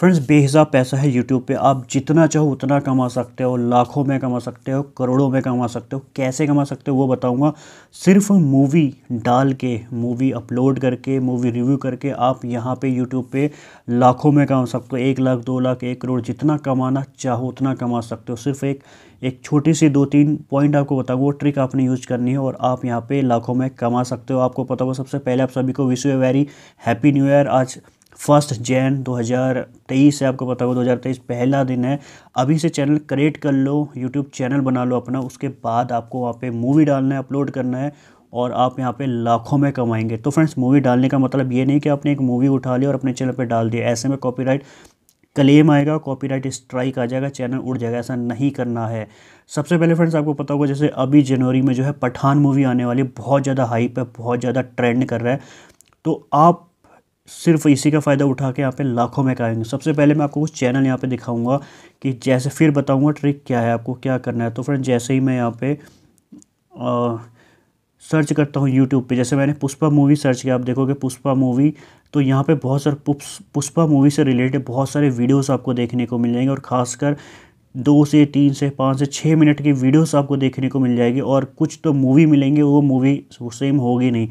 friends बेहिसाब पैसा है YouTube पे आप जितना चाहो उतना कमा सकते हो लाखों में कमा सकते हो करोड़ों में कमा सकते हो कैसे कमा सकते हो वो बताऊंगा सिर्फ मूवी डाल के मूवी अपलोड करके मूवी रिव्यू करके आप यहाँ पे यूट्यूब पे लाखों में कमा सकते हो एक लाख दो लाख एक करोड़ जितना कमाना चाहो उतना कमा सकते हो सिर्फ एक एक छोटी सी दो तीन पॉइंट आपको बताऊँगा वो ट्रिक आपने यूज करनी है और आप यहाँ पे लाखों में कमा सकते हो आपको पता हो सबसे पहले आप सभी को wish you very happy new year आज फर्स्ट जैन 2023 से आपको पता होगा 2023 पहला दिन है अभी से चैनल क्रिएट कर लो यूट्यूब चैनल बना लो अपना उसके बाद आपको वहाँ पे मूवी डालना है अपलोड करना है और आप यहाँ पे लाखों में कमाएंगे तो फ्रेंड्स मूवी डालने का मतलब ये नहीं कि आपने एक मूवी उठा ली और अपने चैनल पर डाल दिया ऐसे में कॉपी क्लेम आएगा कॉपीराइट स्ट्राइक आ जाएगा चैनल उड़ जाएगा ऐसा नहीं करना है सबसे पहले फ्रेंड्स आपको पता होगा जैसे अभी जनवरी में जो है पठान मूवी आने वाली बहुत ज़्यादा हाइप है बहुत ज़्यादा ट्रेंड कर रहा है तो आप सिर्फ इसी का फ़ायदा उठा के यहाँ पे लाखों में कहेंगे सबसे पहले मैं आपको कुछ चैनल यहाँ पे दिखाऊंगा कि जैसे फिर बताऊंगा ट्रिक क्या है आपको क्या करना है तो फ्रेंड जैसे ही मैं यहाँ पे आ, सर्च करता हूँ यूट्यूब पे जैसे मैंने पुष्पा मूवी सर्च किया आप देखोगे पुष्पा मूवी तो यहाँ पर बहुत सारे पुष्पा मूवी से रिलेटेड बहुत सारे वीडियोज़ आपको देखने को मिल जाएंगे और ख़ासकर दो से तीन से पाँच से छः मिनट की वीडियोस आपको देखने को मिल जाएगी और कुछ तो मूवी मिलेंगे वो मूवी सेम होगी नहीं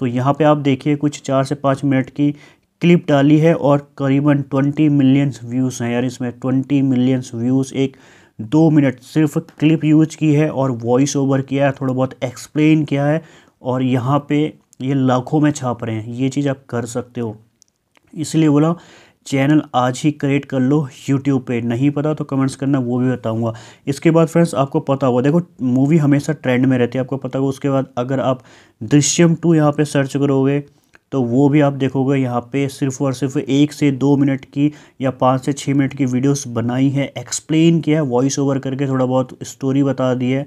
तो यहाँ पे आप देखिए कुछ चार से पाँच मिनट की क्लिप डाली है और करीबन ट्वेंटी मिलियंस व्यूज़ हैं यार इसमें ट्वेंटी मिलियंस व्यूज़ एक दो मिनट सिर्फ क्लिप यूज की है और वॉइस ओवर किया है थोड़ा बहुत एक्सप्लेन किया है और यहाँ पे ये लाखों में छाप रहे हैं ये चीज़ आप कर सकते हो इसलिए बोला चैनल आज ही क्रिएट कर लो यूट्यूब पे नहीं पता तो कमेंट्स करना वो भी बताऊंगा इसके बाद फ्रेंड्स आपको पता होगा देखो मूवी हमेशा ट्रेंड में रहती है आपको पता होगा उसके बाद अगर आप दृश्यम टू यहाँ पे सर्च करोगे तो वो भी आप देखोगे यहाँ पे सिर्फ और सिर्फ एक से दो मिनट की या पाँच से छः मिनट की वीडियोस बनाई है एक्सप्लेन किया है वॉइस ओवर करके थोड़ा बहुत स्टोरी बता दी है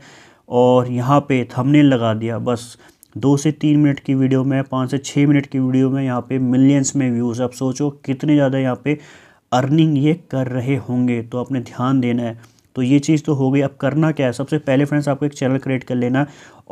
और यहाँ पे थंबनेल लगा दिया बस दो से तीन मिनट की वीडियो में पाँच से छः मिनट की वीडियो में यहाँ पे मिलियंस में व्यूज़ आप सोचो कितने ज़्यादा यहाँ पे अर्निंग ये कर रहे होंगे तो आपने ध्यान देना है तो ये चीज़ तो हो गई अब करना क्या है सबसे पहले फ्रेंड्स आपको एक चैनल क्रिएट कर लेना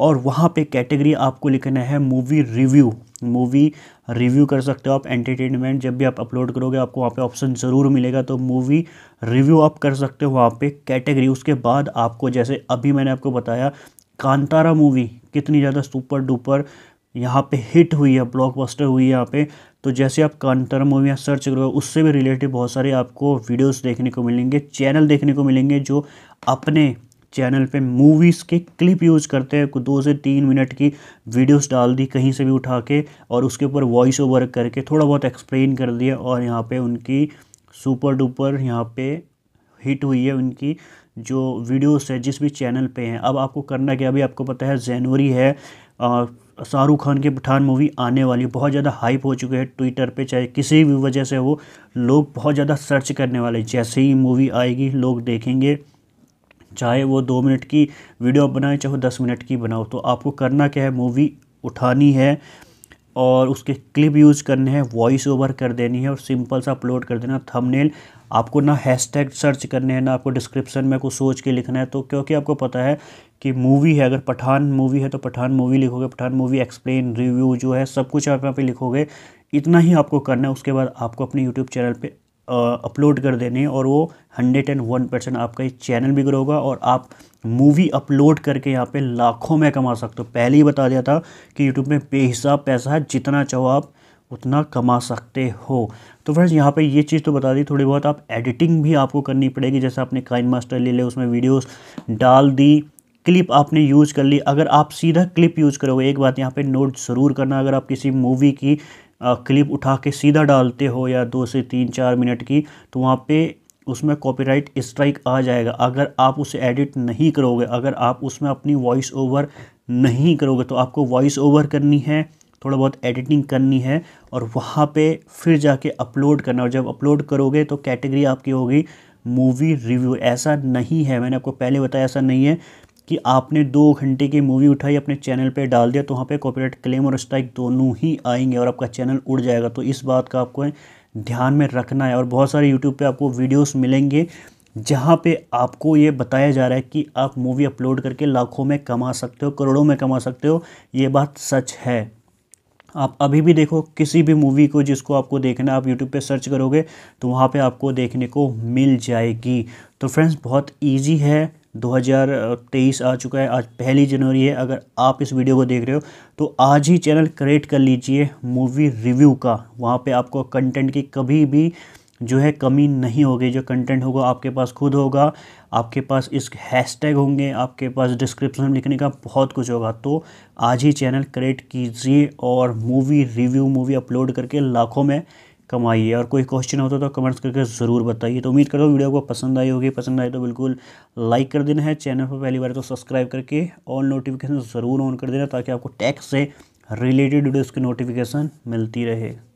और वहाँ पे कैटेगरी आपको लिखना है मूवी रिव्यू मूवी रिव्यू कर सकते हो आप एंटरटेनमेंट जब भी आप अपलोड करोगे आपको वहाँ पे ऑप्शन ज़रूर मिलेगा तो मूवी रिव्यू आप कर सकते हो वहाँ पे कैटेगरी उसके बाद आपको जैसे अभी मैंने आपको बताया कांतारा मूवी कितनी ज़्यादा सुपर डुपर यहाँ पे हिट हुई है ब्लॉकबस्टर हुई है यहाँ पे तो जैसे आप कांतारा मूवी यहाँ सर्च करोगे उससे भी रिलेटेड बहुत सारे आपको वीडियोस देखने को मिलेंगे चैनल देखने को मिलेंगे जो अपने चैनल पे मूवीज़ के क्लिप यूज़ करते हैं दो से तीन मिनट की वीडियोस डाल दी कहीं से भी उठा के और उसके ऊपर वॉइस ओवर करके थोड़ा बहुत एक्सप्लेन कर दिया और यहाँ पर उनकी सुपर डुपर यहाँ पर हिट हुई है उनकी जो वीडियोस है जिस भी चैनल पे हैं अब आपको करना क्या अभी आपको पता है जनवरी है शाहरुख खान की पठान मूवी आने वाली बहुत ज़्यादा हाइप हो चुके हैं ट्विटर पे चाहे किसी भी वजह से हो लोग बहुत ज़्यादा सर्च करने वाले जैसे ही मूवी आएगी लोग देखेंगे चाहे वो दो मिनट की वीडियो बनाए चाहे दस मिनट की बनाओ तो आपको करना क्या है मूवी उठानी है और उसके क्लिप यूज़ करने हैं वॉइस ओवर कर देनी है और सिंपल सा अपलोड कर देना थंबनेल आपको ना हैशटैग सर्च करने हैं ना आपको डिस्क्रिप्शन में कुछ सोच के लिखना है तो क्योंकि आपको पता है कि मूवी है अगर पठान मूवी है तो पठान मूवी लिखोगे पठान मूवी एक्सप्लेन रिव्यू जो है सब कुछ आप यहाँ पे लिखोगे इतना ही आपको करना है उसके बाद आपको अपने यूट्यूब चैनल पर अपलोड कर देने और वो हंड्रेड एंड वन परसेंट आपका चैनल भी ग्रो होगा और आप मूवी अपलोड करके यहाँ पे लाखों में कमा सकते हो पहले ही बता दिया था कि यूट्यूब में बेहिसाब पैसा है जितना चाहो आप उतना कमा सकते हो तो फ्रेंड्स यहाँ पे ये चीज़ तो बता दी थोड़ी बहुत आप एडिटिंग भी आपको करनी पड़ेगी जैसे आपने काइन मास्टर ले लिया उसमें वीडियोस डाल दी क्लिप आपने यूज़ कर ली अगर आप सीधा क्लिप यूज़ करोगे एक बात यहाँ पे नोट ज़रूर करना अगर आप किसी मूवी की आ, क्लिप उठा के सीधा डालते हो या दो से तीन चार मिनट की तो वहाँ पर उसमें कॉपीराइट स्ट्राइक आ जाएगा अगर आप उसे एडिट नहीं करोगे अगर आप उसमें अपनी वॉइस ओवर नहीं करोगे तो आपको वॉइस ओवर करनी है थोड़ा बहुत एडिटिंग करनी है और वहाँ पे फिर जाके अपलोड करना और जब अपलोड करोगे तो कैटेगरी आपकी होगी मूवी रिव्यू ऐसा नहीं है मैंने आपको पहले बताया ऐसा नहीं है कि आपने दो घंटे की मूवी उठाई अपने चैनल पे डाल दिया तो वहाँ पे कॉपीराइट क्लेम और स्ट्राइक दोनों ही आएंगे और आपका चैनल उड़ जाएगा तो इस बात का आपको ध्यान में रखना है और बहुत सारे यूट्यूब पे आपको वीडियोस मिलेंगे जहाँ पे आपको ये बताया जा रहा है कि आप मूवी अपलोड करके लाखों में कमा सकते हो करोड़ों में कमा सकते हो ये बात सच है आप अभी भी देखो किसी भी मूवी को जिसको आपको देखना आप यूट्यूब पे सर्च करोगे तो वहाँ पे आपको देखने को मिल जाएगी तो फ्रेंड्स बहुत इजी है 2023 आ चुका है आज पहली जनवरी है अगर आप इस वीडियो को देख रहे हो तो आज ही चैनल क्रिएट कर लीजिए मूवी रिव्यू का वहाँ पे आपको कंटेंट की कभी भी जो है कमी नहीं होगी जो कंटेंट होगा आपके पास खुद होगा आपके पास इस हैशटैग होंगे आपके पास डिस्क्रिप्शन में लिखने का बहुत कुछ होगा तो आज ही चैनल क्रिएट कीजिए और मूवी रिव्यू मूवी अपलोड करके लाखों में कमाइए और कोई क्वेश्चन होता तो कमेंट्स करके ज़रूर बताइए तो उम्मीद करता हूँ वीडियो को पसंद आई होगी पसंद आई तो बिल्कुल लाइक कर देना है चैनल पर पहली बार तो सब्सक्राइब करके ऑल नोटिफिकेशन ज़रूर ऑन कर देना ताकि आपको टैक्स से रिलेटेड वीडियोज़ की नोटिफिकेशन मिलती रहे